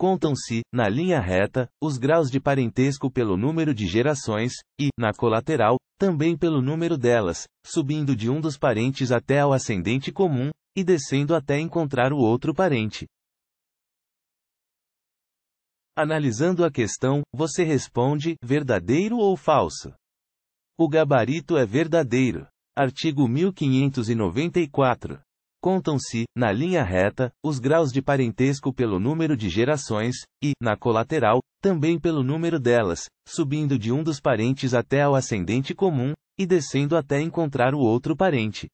Contam-se, na linha reta, os graus de parentesco pelo número de gerações, e, na colateral, também pelo número delas, subindo de um dos parentes até ao ascendente comum, e descendo até encontrar o outro parente. Analisando a questão, você responde: verdadeiro ou falso? O gabarito é verdadeiro. Artigo 1594. Contam-se, na linha reta, os graus de parentesco pelo número de gerações, e, na colateral, também pelo número delas, subindo de um dos parentes até ao ascendente comum, e descendo até encontrar o outro parente.